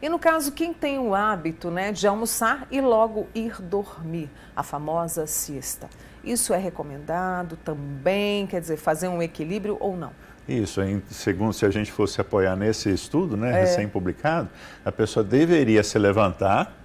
E no caso, quem tem o hábito né, de almoçar e logo ir dormir, a famosa siesta. Isso é recomendado também, quer dizer, fazer um equilíbrio ou não? Isso, em, segundo se a gente fosse apoiar nesse estudo, né, é. recém-publicado, a pessoa deveria se levantar,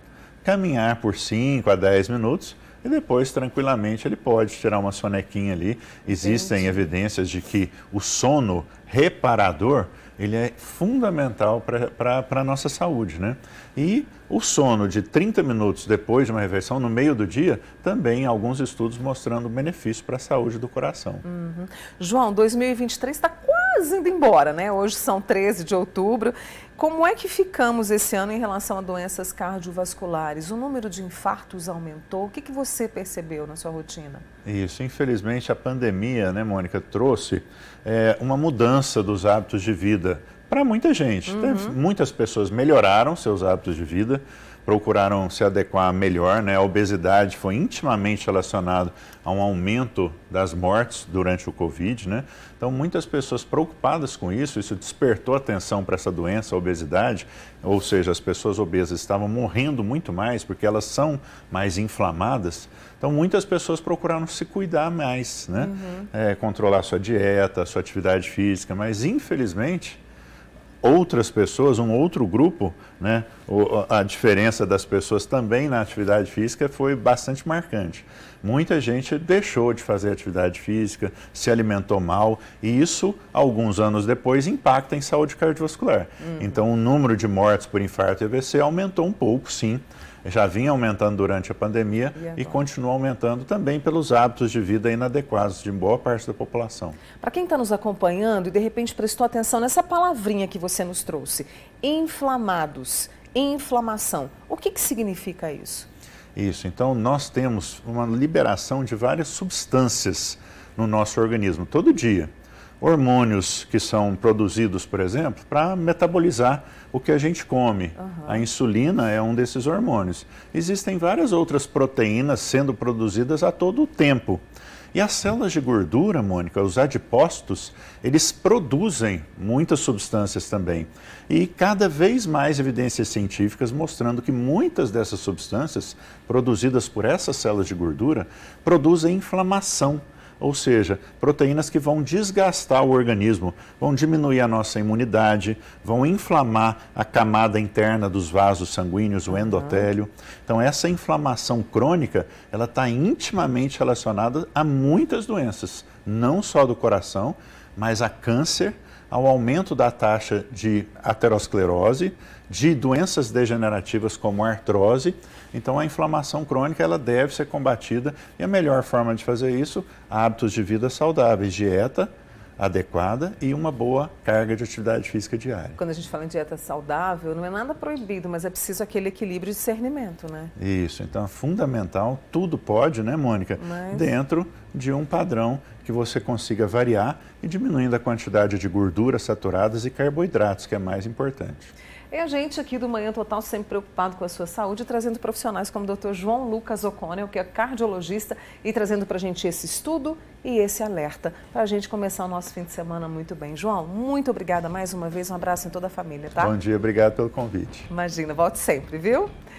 caminhar por 5 a 10 minutos e depois, tranquilamente, ele pode tirar uma sonequinha ali. Existem Entendi. evidências de que o sono reparador ele é fundamental para a nossa saúde, né? E o sono de 30 minutos depois de uma refeição, no meio do dia, também alguns estudos mostrando benefício para a saúde do coração. Uhum. João, 2023 está quase indo embora, né? Hoje são 13 de outubro. Como é que ficamos esse ano em relação a doenças cardiovasculares? O número de infartos aumentou? O que, que você percebeu na sua rotina? Isso, infelizmente a pandemia, né, Mônica, trouxe é, uma mudança dos hábitos de vida para muita gente. Né? Uhum. Muitas pessoas melhoraram seus hábitos de vida procuraram se adequar melhor. Né? A obesidade foi intimamente relacionada a um aumento das mortes durante o Covid. Né? Então, muitas pessoas preocupadas com isso, isso despertou atenção para essa doença, a obesidade, ou seja, as pessoas obesas estavam morrendo muito mais porque elas são mais inflamadas. Então, muitas pessoas procuraram se cuidar mais, né? Uhum. É, controlar sua dieta, sua atividade física, mas infelizmente, outras pessoas, um outro grupo, né? o, a diferença das pessoas também na atividade física foi bastante marcante. Muita gente deixou de fazer atividade física, se alimentou mal, e isso, alguns anos depois, impacta em saúde cardiovascular. Uhum. Então, o número de mortes por infarto e AVC aumentou um pouco, sim já vinha aumentando durante a pandemia e, e, continua aumentando também pelos hábitos de vida inadequados de boa parte da população. Para quem está nos acompanhando e de repente prestou atenção nessa palavrinha que você nos trouxe, inflamados inflamação. O que, que significa isso? Isso, então nós temos uma liberação de várias substâncias no nosso organismo todo dia. Hormônios que são produzidos, por exemplo, para metabolizar o que a gente come. Uhum. A insulina é um desses hormônios. Existem várias outras proteínas sendo produzidas a todo o tempo. E as células de gordura, Mônica, os adipócitos, eles produzem muitas substâncias também. E cada vez mais evidências científicas mostrando que muitas dessas substâncias produzidas por essas células de gordura produzem inflamação ou seja, proteínas que vão desgastar o organismo, vão diminuir a nossa imunidade, vão inflamar a camada interna dos vasos sanguíneos, o endotélio. Então, essa inflamação crônica, ela está intimamente relacionada a muitas doenças, não só do coração, mas a câncer, ao aumento da taxa de aterosclerose, de doenças degenerativas como artrose. Então, a inflamação crônica ela deve ser combatida e a melhor forma de fazer isso, hábitos de vida saudáveis, dieta, adequada e uma boa carga de atividade física diária. Quando a gente fala em dieta saudável, não é nada proibido, mas é preciso aquele equilíbrio e discernimento, né? Isso, então é fundamental, tudo pode, né, Mônica? Mas... Dentro de um padrão que você consiga variar e diminuindo a quantidade de gorduras saturadas e carboidratos, que é mais importante. E é a gente aqui do Manhã Total, sempre preocupado com a sua saúde, trazendo profissionais como o Dr. João Lucas O'Connell, que é cardiologista, e trazendo para a gente esse estudo e esse alerta, para a gente começar o nosso fim de semana muito bem. João, muito obrigada mais uma vez, um abraço em toda a família, tá? Bom dia, obrigado pelo convite. Imagina, volte sempre, viu?